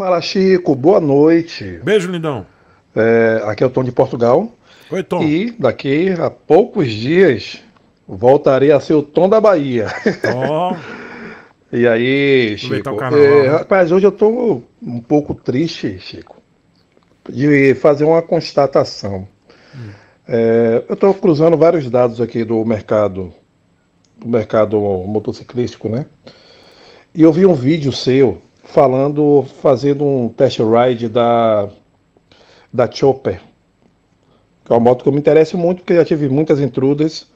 Fala, Chico. Boa noite. Beijo, lindão. É, aqui é o Tom de Portugal. Oi, Tom. E daqui a poucos dias voltarei a ser o Tom da Bahia. Tom. Oh. e aí, Chico? Canal, é, né? rapaz, hoje eu tô um pouco triste, Chico, de fazer uma constatação. Hum. É, eu estou cruzando vários dados aqui do mercado, do mercado motociclístico, né? E eu vi um vídeo seu falando, fazendo um test ride da, da Chopper, que é uma moto que eu me interesso muito, porque já tive muitas intrudas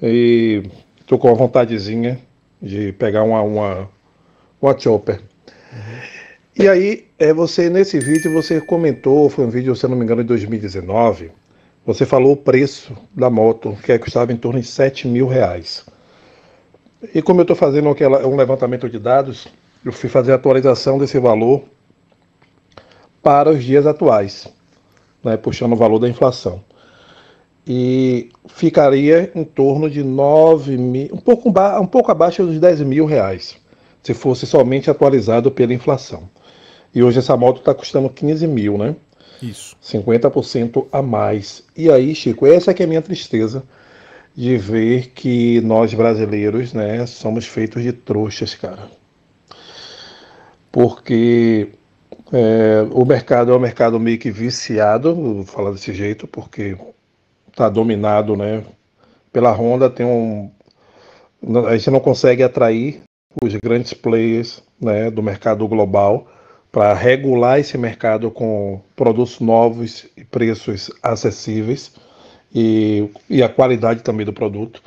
e estou com a vontadezinha de pegar uma, uma, uma Chopper. E aí, é você nesse vídeo você comentou, foi um vídeo, se eu não me engano, de 2019, você falou o preço da moto, que é, custava em torno de 7 mil reais. E como eu estou fazendo aquela, um levantamento de dados, eu fui fazer a atualização desse valor para os dias atuais, né, puxando o valor da inflação. E ficaria em torno de 9 mil, um pouco, um pouco abaixo dos 10 mil reais, se fosse somente atualizado pela inflação. E hoje essa moto está custando 15 mil, né? Isso. 50% a mais. E aí, Chico, essa é que é a minha tristeza de ver que nós brasileiros, né, somos feitos de trouxas, cara porque é, o mercado é um mercado meio que viciado, vou falar desse jeito, porque está dominado né, pela Honda, tem um. A gente não consegue atrair os grandes players né, do mercado global para regular esse mercado com produtos novos e preços acessíveis e, e a qualidade também do produto.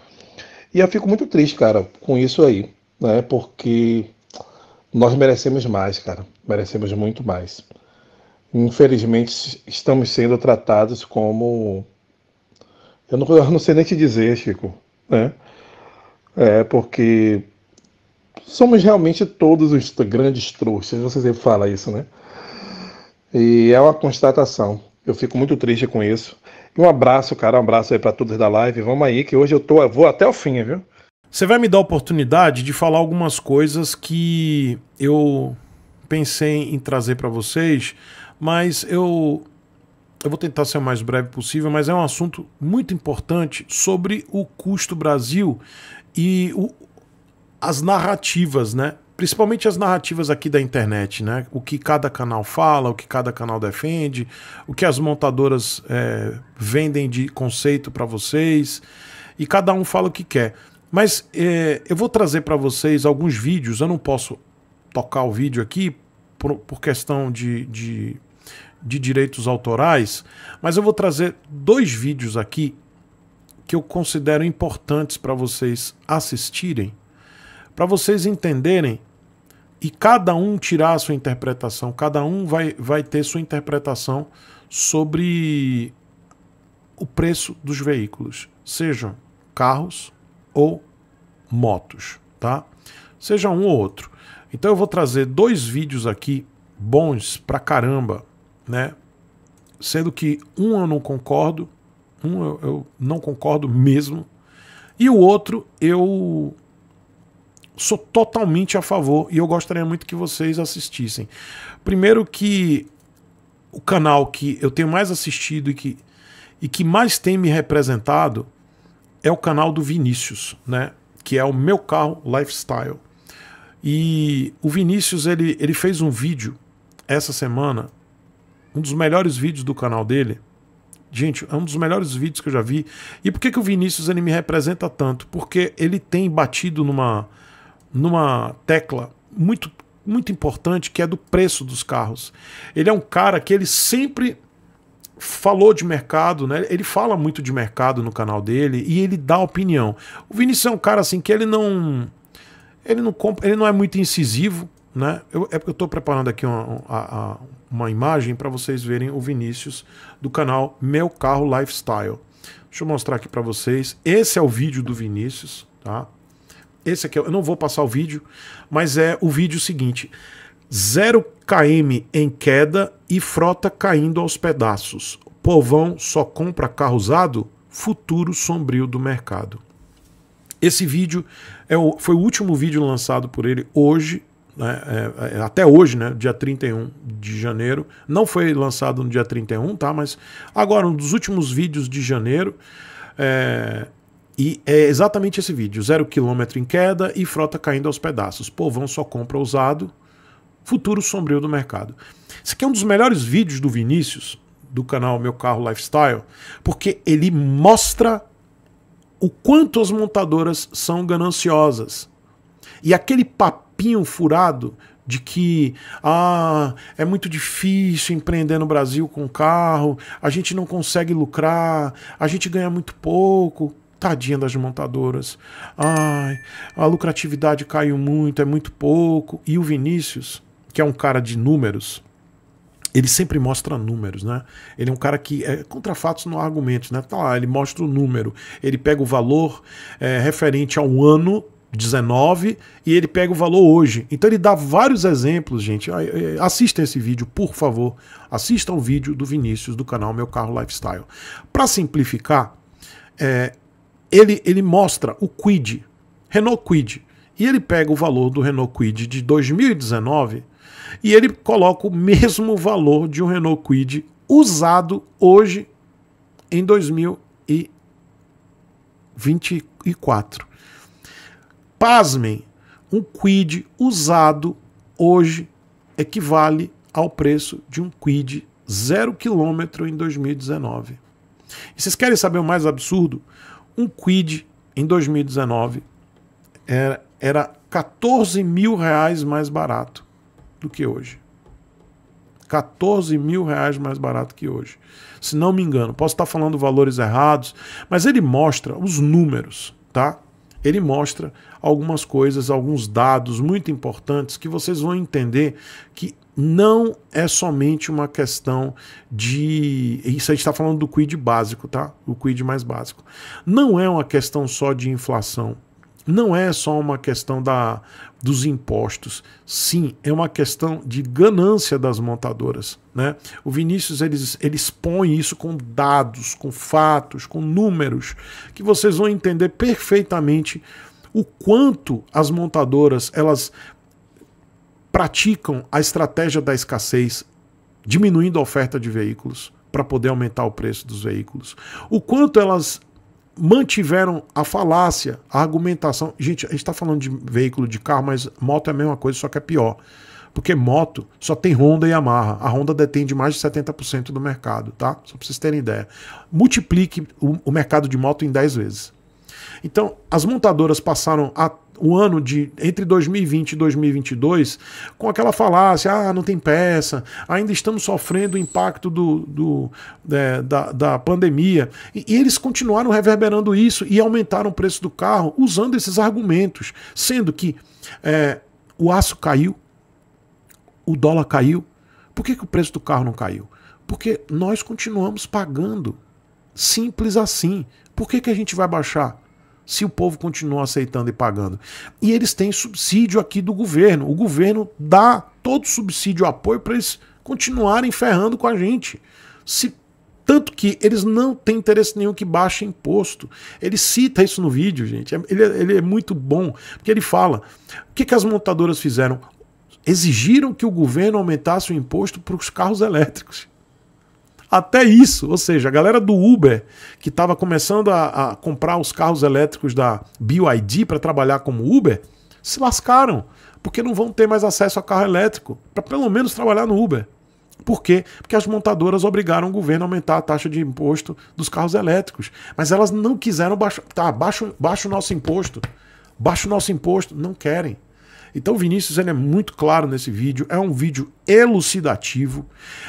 E eu fico muito triste, cara, com isso aí, né? Porque nós merecemos mais, cara. Merecemos muito mais. Infelizmente, estamos sendo tratados como. Eu não, eu não sei nem te dizer, Chico, né? É, porque somos realmente todos os grandes trouxas. Você sempre fala isso, né? E é uma constatação. Eu fico muito triste com isso. E um abraço, cara. Um abraço aí para todos da live. Vamos aí, que hoje eu tô, eu vou até o fim, viu? Você vai me dar a oportunidade de falar algumas coisas que eu pensei em trazer para vocês, mas eu eu vou tentar ser o mais breve possível, mas é um assunto muito importante sobre o custo Brasil e o, as narrativas, né? Principalmente as narrativas aqui da internet, né? O que cada canal fala, o que cada canal defende, o que as montadoras é, vendem de conceito para vocês, e cada um fala o que quer. Mas é, eu vou trazer para vocês alguns vídeos. Eu não posso tocar o vídeo aqui por, por questão de, de, de direitos autorais, mas eu vou trazer dois vídeos aqui que eu considero importantes para vocês assistirem, para vocês entenderem e cada um tirar a sua interpretação, cada um vai, vai ter sua interpretação sobre o preço dos veículos, sejam carros, ou motos, tá? Seja um ou outro. Então eu vou trazer dois vídeos aqui bons pra caramba, né? Sendo que um eu não concordo, um eu, eu não concordo mesmo, e o outro eu sou totalmente a favor e eu gostaria muito que vocês assistissem. Primeiro que o canal que eu tenho mais assistido e que, e que mais tem me representado é o canal do Vinícius, né? Que é o meu carro lifestyle. E o Vinícius ele, ele fez um vídeo essa semana, um dos melhores vídeos do canal dele. Gente, é um dos melhores vídeos que eu já vi. E por que, que o Vinícius ele me representa tanto? Porque ele tem batido numa, numa tecla muito muito importante que é do preço dos carros. Ele é um cara que ele sempre falou de mercado, né? Ele fala muito de mercado no canal dele e ele dá opinião. O Vinícius é um cara assim que ele não ele não compra, ele não é muito incisivo, né? Eu, é porque eu estou preparando aqui uma, uma, uma imagem para vocês verem o Vinícius do canal Meu Carro Lifestyle. Deixa eu mostrar aqui para vocês. Esse é o vídeo do Vinícius, tá? Esse aqui eu não vou passar o vídeo, mas é o vídeo seguinte. 0 km em queda e frota caindo aos pedaços. Povão só compra carro usado? Futuro sombrio do mercado. Esse vídeo é o, foi o último vídeo lançado por ele hoje, né, é, é até hoje, né, dia 31 de janeiro. Não foi lançado no dia 31, tá? Mas agora, um dos últimos vídeos de janeiro. É, e é exatamente esse vídeo: zero quilômetro em queda e frota caindo aos pedaços. Povão só compra usado, futuro sombrio do mercado. Esse aqui é um dos melhores vídeos do Vinícius, do canal Meu Carro Lifestyle, porque ele mostra o quanto as montadoras são gananciosas. E aquele papinho furado de que ah, é muito difícil empreender no Brasil com carro, a gente não consegue lucrar, a gente ganha muito pouco. Tadinha das montadoras. Ai, a lucratividade caiu muito, é muito pouco. E o Vinícius que é um cara de números, ele sempre mostra números, né? Ele é um cara que é contra fatos no argumento, né? Tá lá, ele mostra o número, ele pega o valor é, referente a um ano 19 e ele pega o valor hoje. Então ele dá vários exemplos, gente. É, assista esse vídeo, por favor. Assista o um vídeo do Vinícius do canal Meu Carro Lifestyle. Para simplificar, é, ele, ele mostra o Quid, Renault Quid, e ele pega o valor do Renault Quid de 2019 e ele coloca o mesmo valor de um Renault Quid usado hoje em 2024. Pasmem, um Quid usado hoje equivale ao preço de um Quid zero quilômetro em 2019. E vocês querem saber o mais absurdo? Um Quid em 2019 era, era 14 mil reais mais barato do que hoje. 14 mil reais mais barato que hoje. Se não me engano, posso estar falando valores errados, mas ele mostra os números, tá? Ele mostra algumas coisas, alguns dados muito importantes que vocês vão entender que não é somente uma questão de. Isso a gente está falando do quid básico, tá? O quid mais básico. Não é uma questão só de inflação não é só uma questão da, dos impostos, sim, é uma questão de ganância das montadoras. Né? O Vinícius eles eles expõe isso com dados, com fatos, com números, que vocês vão entender perfeitamente o quanto as montadoras elas praticam a estratégia da escassez, diminuindo a oferta de veículos para poder aumentar o preço dos veículos. O quanto elas mantiveram a falácia, a argumentação. Gente, a gente está falando de veículo de carro, mas moto é a mesma coisa, só que é pior. Porque moto só tem Honda e Yamaha. A Honda detém de mais de 70% do mercado, tá? Só para vocês terem ideia. Multiplique o, o mercado de moto em 10 vezes. Então, as montadoras passaram a um ano de entre 2020 e 2022 com aquela falácia, ah, não tem peça, ainda estamos sofrendo o impacto do, do é, da, da pandemia. E, e, eles continuaram reverberando isso e aumentaram o preço do carro usando esses argumentos, sendo que é, o aço caiu, o dólar caiu. Por que, que o preço do carro não caiu? Porque nós continuamos pagando. Simples assim. Por que, que a gente vai baixar? se o povo continua aceitando e pagando. E eles têm subsídio aqui do governo. O governo dá todo subsídio, apoio para eles continuarem ferrando com a gente. Se tanto que eles não têm interesse nenhum que baixe imposto. Ele cita isso no vídeo, gente. É, ele, é, ele é muito bom, porque ele fala: o que, que as montadoras fizeram? Exigiram que o governo aumentasse o imposto para os carros elétricos até isso. Ou seja, a galera do Uber, que estava começando a, a, comprar os carros elétricos da BYD para trabalhar como Uber, se lascaram, porque não vão ter mais acesso a carro elétrico, para pelo menos trabalhar no Uber. Por quê? Porque as montadoras obrigaram o governo a aumentar a taxa de imposto dos carros elétricos. Mas elas não quiseram baixar. Tá, baixa, baixa o nosso imposto. Baixa o nosso imposto. Não querem. Então Vinícius ele é muito claro nesse vídeo, é um vídeo elucidativo,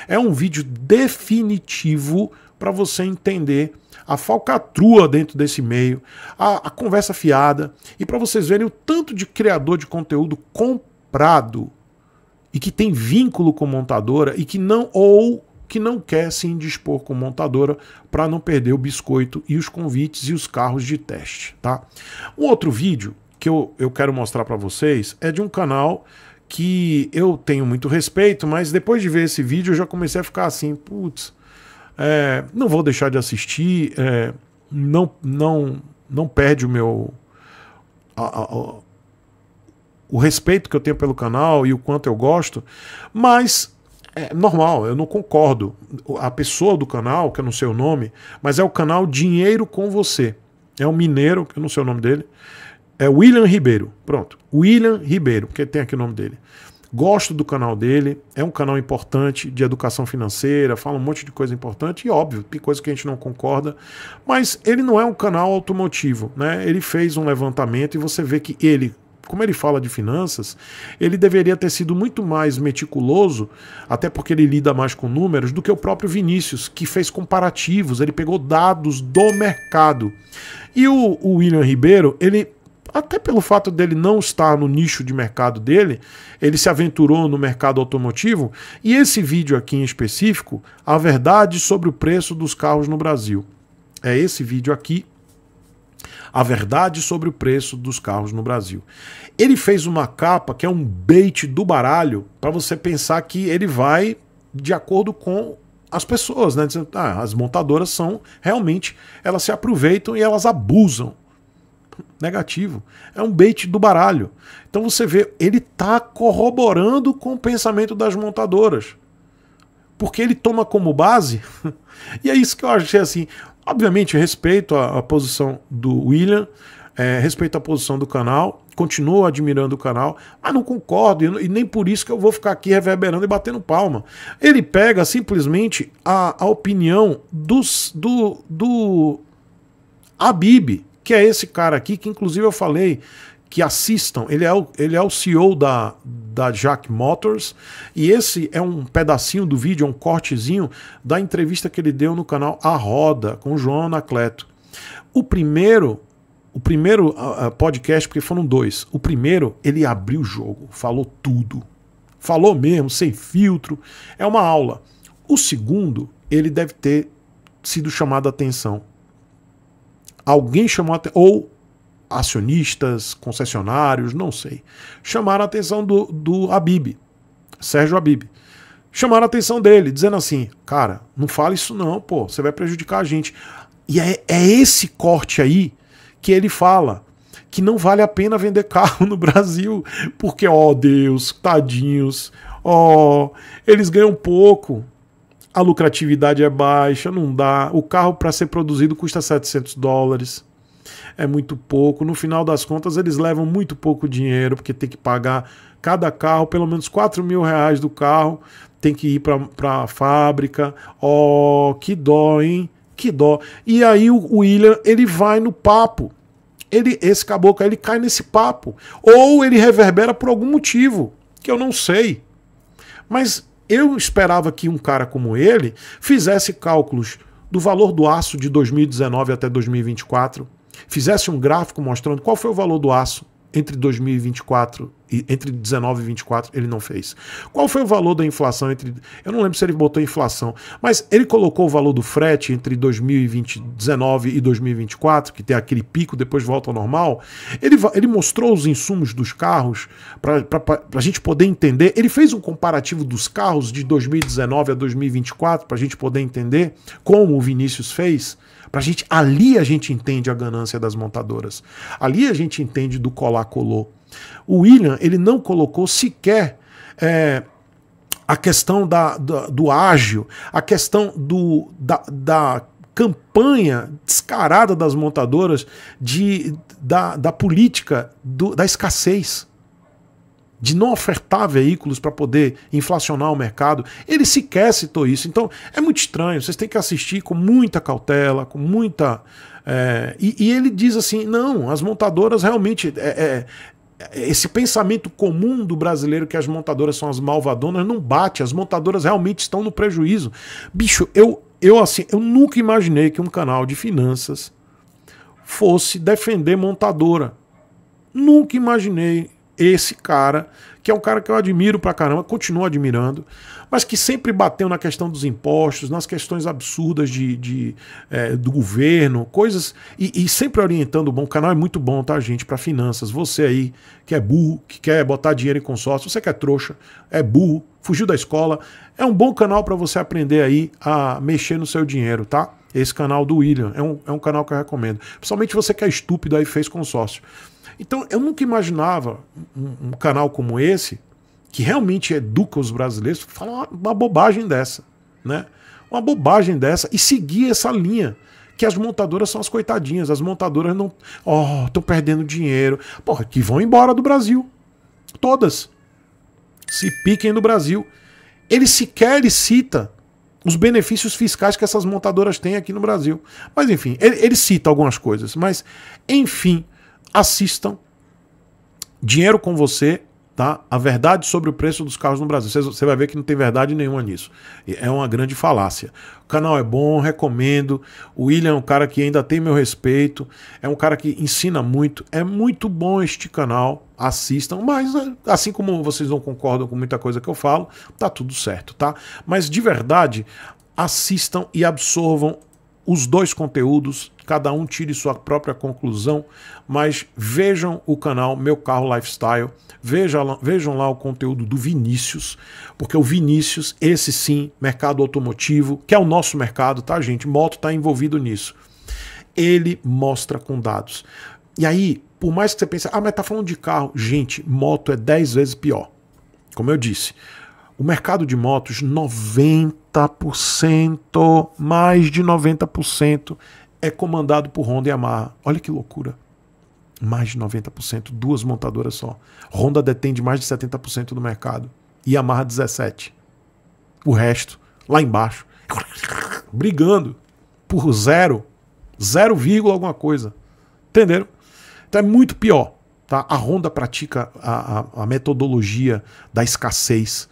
é um vídeo definitivo para você entender a falcatrua dentro desse meio, a, a conversa fiada e para vocês verem o tanto de criador de conteúdo comprado e que tem vínculo com montadora e que não ou que não quer se indispor com montadora para não perder o biscoito e os convites e os carros de teste, tá? Um outro vídeo que eu, eu quero mostrar para vocês é de um canal que eu tenho muito respeito, mas depois de ver esse vídeo eu já comecei a ficar assim, putz, é, não vou deixar de assistir, é, não, não, não perde o meu a, a, o respeito que eu tenho pelo canal e o quanto eu gosto, mas é normal, eu não concordo. A pessoa do canal, que eu não sei o nome, mas é o canal Dinheiro com Você. É um mineiro, que eu não sei o nome dele, é William Ribeiro. Pronto. William Ribeiro, porque tem aqui o nome dele. Gosto do canal dele, é um canal importante de educação financeira, fala um monte de coisa importante e óbvio, tem coisa que a gente não concorda, mas ele não é um canal automotivo, né? Ele fez um levantamento e você vê que ele, como ele fala de finanças, ele deveria ter sido muito mais meticuloso, até porque ele lida mais com números, do que o próprio Vinícius, que fez comparativos, ele pegou dados do mercado. E o, o William Ribeiro, ele até pelo fato dele não estar no nicho de mercado dele, ele se aventurou no mercado automotivo. E esse vídeo aqui em específico, a verdade sobre o preço dos carros no Brasil. É esse vídeo aqui, a verdade sobre o preço dos carros no Brasil. Ele fez uma capa que é um bait do baralho para você pensar que ele vai de acordo com as pessoas, né? Ah, as montadoras são realmente, elas se aproveitam e elas abusam negativo. É um bait do baralho. Então você vê, ele está corroborando com o pensamento das montadoras. Porque ele toma como base. e é isso que eu achei assim. Obviamente, respeito a, a posição do William, é, respeito a posição do canal, continuo admirando o canal, mas não concordo e, nem por isso que eu vou ficar aqui reverberando e batendo palma. Ele pega simplesmente a, a opinião dos, do, do Habib que é esse cara aqui, que inclusive eu falei que assistam. Ele é o, ele é o CEO da, da Jack Motors e esse é um pedacinho do vídeo, um cortezinho da entrevista que ele deu no canal A Roda com o João Anacleto. O primeiro o primeiro ah, ah, podcast, porque foram dois. O primeiro, ele abriu o jogo, falou tudo. Falou mesmo, sem filtro. É uma aula. O segundo, ele deve ter sido chamado a atenção. Alguém chamou atenção, ou acionistas, concessionários, não sei, chamaram a atenção do, do Habib, Sérgio Habib. Chamaram a atenção dele, dizendo assim: cara, não fala isso não, pô, você vai prejudicar a gente. E é, é esse corte aí que ele fala que não vale a pena vender carro no Brasil, porque, ó oh, Deus, tadinhos, ó, oh, eles ganham pouco a lucratividade é baixa, não dá. O carro para ser produzido custa 700 dólares. É muito pouco. No final das contas, eles levam muito pouco dinheiro, porque tem que pagar cada carro pelo menos 4 mil reais do carro. Tem que ir para a fábrica. Oh, que dó, hein? Que dó. E aí o William ele vai no papo. Ele, esse caboclo ele cai nesse papo. Ou ele reverbera por algum motivo, que eu não sei. Mas eu esperava que um cara como ele fizesse cálculos do valor do aço de 2019 até 2024, fizesse um gráfico mostrando qual foi o valor do aço, entre 2024 e entre 19 e 24 ele não fez. Qual foi o valor da inflação entre eu não lembro se ele botou inflação, mas ele colocou o valor do frete entre 2019 e 2024, que tem aquele pico, depois volta ao normal. Ele, ele mostrou os insumos dos carros para a gente poder entender. Ele fez um comparativo dos carros de 2019 a 2024 para a gente poder entender como o Vinícius fez. Pra gente, ali a gente entende a ganância das montadoras. Ali a gente entende do colar-colou. O William, ele não colocou sequer é, a questão da, da, do ágil, a questão do, da, da campanha descarada das montadoras de, da, da política do, da escassez de não ofertar veículos para poder inflacionar o mercado. Ele sequer citou isso. Então é muito estranho. Vocês têm que assistir com muita cautela, com muita. É... E, e, ele diz assim: não, as montadoras realmente. É, é, é, esse pensamento comum do brasileiro que as montadoras são as malvadonas não bate, as montadoras realmente estão no prejuízo. Bicho, eu, eu assim, eu nunca imaginei que um canal de finanças fosse defender montadora. Nunca imaginei esse cara, que é um cara que eu admiro pra caramba, continuo admirando, mas que sempre bateu na questão dos impostos, nas questões absurdas de, de é, do governo, coisas. E, e, sempre orientando bom. O canal é muito bom, tá, gente, para finanças. Você aí que é burro, que quer botar dinheiro em consórcio, você que é trouxa, é burro, fugiu da escola. É um bom canal para você aprender aí a mexer no seu dinheiro, tá? Esse canal do William é um, é um canal que eu recomendo. Principalmente você que é estúpido aí fez consórcio. Então, eu nunca imaginava um, um canal como esse, que realmente educa os brasileiros, falar uma, uma bobagem dessa, né? Uma bobagem dessa e seguir essa linha que as montadoras são as coitadinhas, as montadoras não, ó, oh, estão perdendo dinheiro, porra, que vão embora do Brasil. Todas. Se piquem do Brasil. Ele sequer cita os benefícios fiscais que essas montadoras têm aqui no Brasil. Mas enfim, ele, ele cita algumas coisas, mas enfim, assistam Dinheiro com Você, tá? A verdade sobre o preço dos carros no Brasil. Você vai ver que não tem verdade nenhuma nisso. É uma grande falácia. O canal é bom, recomendo. O William é um cara que ainda tem meu respeito. É um cara que ensina muito. É muito bom este canal. Assistam, mas assim como vocês não concordam com muita coisa que eu falo, tá tudo certo, tá? Mas de verdade, assistam e absorvam os dois conteúdos, cada um tire sua própria conclusão, mas vejam o canal Meu Carro Lifestyle, vejam lá, vejam lá o conteúdo do Vinícius, porque o Vinícius, esse sim, mercado automotivo, que é o nosso mercado, tá, gente? Moto está envolvido nisso. Ele mostra com dados. E aí, por mais que você pense, ah, mas tá falando de carro. Gente, moto é 10 vezes pior. Como eu disse, o mercado de motos, 90 90%, mais de 90% é comandado por Honda e Yamaha. Olha que loucura. Mais de 90%, duas montadoras só. Honda detém de mais de 70% do mercado. e Yamaha 17. O resto lá embaixo, brigando por zero, zero vírgula alguma coisa. Entenderam? Então é muito pior. Tá? A Honda pratica a, a, a metodologia da escassez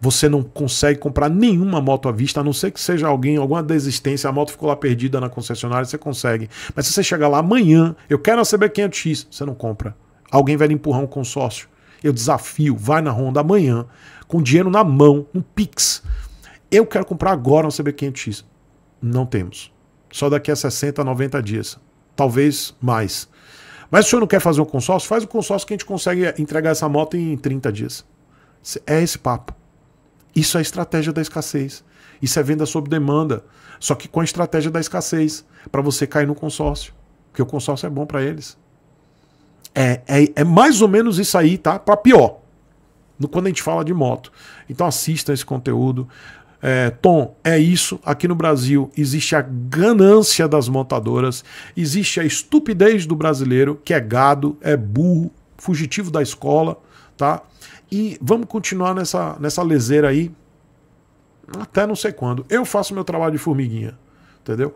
você não consegue comprar nenhuma moto à vista, a não ser que seja alguém, alguma desistência, a moto ficou lá perdida na concessionária, você consegue. Mas se você chegar lá amanhã, eu quero a CB500X, você não compra. Alguém vai lhe empurrar um consórcio. Eu desafio, vai na Honda amanhã, com dinheiro na mão, um Pix. Eu quero comprar agora uma CB500X. Não temos. Só daqui a 60, 90 dias. Talvez mais. Mas se o senhor não quer fazer um consórcio, faz o um consórcio que a gente consegue entregar essa moto em 30 dias. É esse papo. Isso é estratégia da escassez. Isso é venda sob demanda. Só que com a estratégia da escassez, para você cair no consórcio. Porque o consórcio é bom para eles. É, é, é, mais ou menos isso aí, tá? Para pior. No, quando a gente fala de moto. Então assista esse conteúdo. É, Tom, é isso. Aqui no Brasil existe a ganância das montadoras, existe a estupidez do brasileiro, que é gado, é burro, fugitivo da escola, tá? E vamos continuar nessa, nessa leseira aí até não sei quando. Eu faço meu trabalho de formiguinha, entendeu?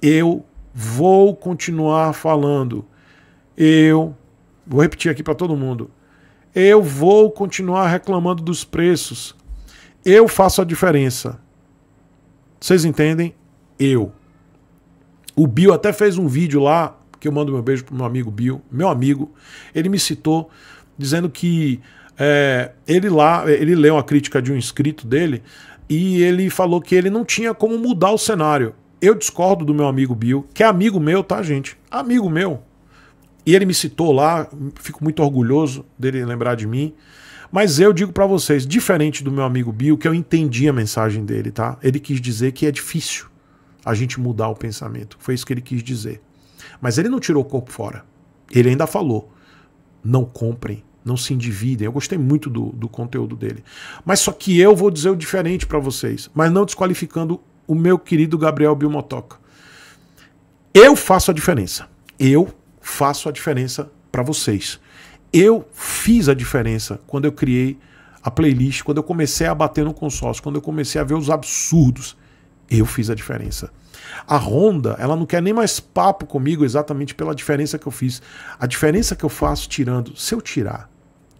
Eu vou continuar falando. Eu vou repetir aqui para todo mundo. Eu vou continuar reclamando dos preços. Eu faço a diferença. Vocês entendem? Eu. O Bill até fez um vídeo lá, que eu mando meu beijo pro meu amigo Bill, meu amigo. Ele me citou dizendo que é, ele lá, ele leu uma crítica de um inscrito dele e ele falou que ele não tinha como mudar o cenário. Eu discordo do meu amigo Bill, que é amigo meu, tá, gente? Amigo meu. E ele me citou lá, fico muito orgulhoso dele lembrar de mim. Mas eu digo para vocês, diferente do meu amigo Bill, que eu entendi a mensagem dele, tá? Ele quis dizer que é difícil a gente mudar o pensamento. Foi isso que ele quis dizer. Mas ele não tirou o corpo fora. Ele ainda falou: não comprem não se endividem. Eu gostei muito do, do conteúdo dele. Mas só que eu vou dizer o diferente para vocês, mas não desqualificando o meu querido Gabriel Bilmotoca. Eu faço a diferença. Eu faço a diferença para vocês. Eu fiz a diferença quando eu criei a playlist, quando eu comecei a bater no consórcio, quando eu comecei a ver os absurdos. Eu fiz a diferença. A Honda, ela não quer nem mais papo comigo exatamente pela diferença que eu fiz. A diferença que eu faço tirando, se eu tirar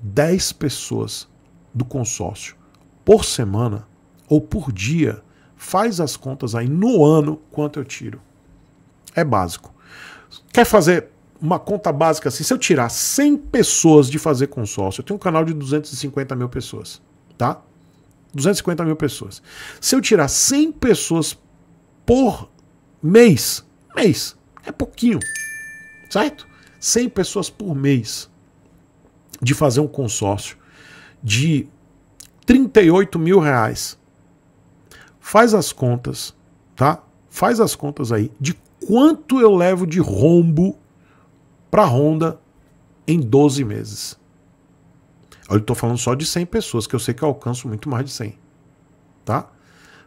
10 pessoas do consórcio por semana ou por dia, faz as contas aí no ano quanto eu tiro. É básico. Quer fazer uma conta básica assim? Se eu tirar 100 pessoas de fazer consórcio, eu tenho um canal de 250 mil pessoas, tá? 250 mil pessoas. Se eu tirar 100 pessoas por mês, mês, é pouquinho, certo? 100 pessoas por mês de fazer um consórcio de 38 mil reais. Faz as contas, tá? Faz as contas aí de quanto eu levo de rombo para Honda em 12 meses. Eu estou falando só de 100 pessoas, que eu sei que eu alcanço muito mais de 100. Tá?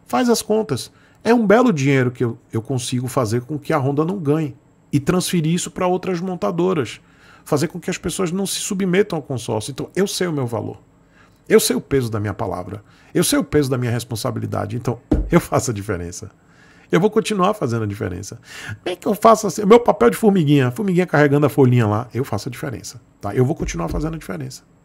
Faz as contas. É um belo dinheiro que eu, eu consigo fazer com que a Honda não ganhe e transferir isso para outras montadoras fazer com que as pessoas não se submetam ao consórcio. Então, eu sei o meu valor. Eu sei o peso da minha palavra. Eu sei o peso da minha responsabilidade. Então, eu faço a diferença. Eu vou continuar fazendo a diferença. Bem que eu faço assim, meu papel de formiguinha, formiguinha carregando a folhinha lá, eu faço a diferença, tá? Eu vou continuar fazendo a diferença.